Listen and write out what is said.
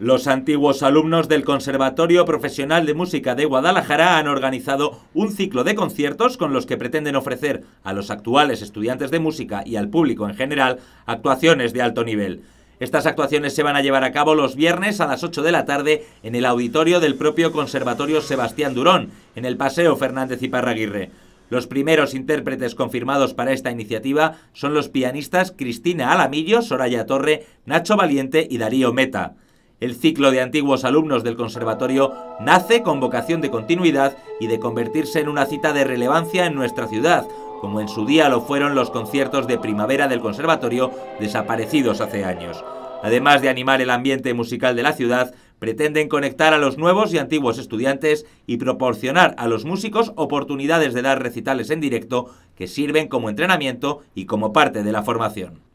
Los antiguos alumnos del Conservatorio Profesional de Música de Guadalajara han organizado un ciclo de conciertos con los que pretenden ofrecer a los actuales estudiantes de música y al público en general actuaciones de alto nivel. Estas actuaciones se van a llevar a cabo los viernes a las 8 de la tarde en el auditorio del propio Conservatorio Sebastián Durón, en el Paseo Fernández y Parraguirre. Los primeros intérpretes confirmados para esta iniciativa son los pianistas Cristina Alamillo, Soraya Torre, Nacho Valiente y Darío Meta. El ciclo de antiguos alumnos del conservatorio nace con vocación de continuidad y de convertirse en una cita de relevancia en nuestra ciudad, como en su día lo fueron los conciertos de primavera del conservatorio desaparecidos hace años. Además de animar el ambiente musical de la ciudad, pretenden conectar a los nuevos y antiguos estudiantes y proporcionar a los músicos oportunidades de dar recitales en directo que sirven como entrenamiento y como parte de la formación.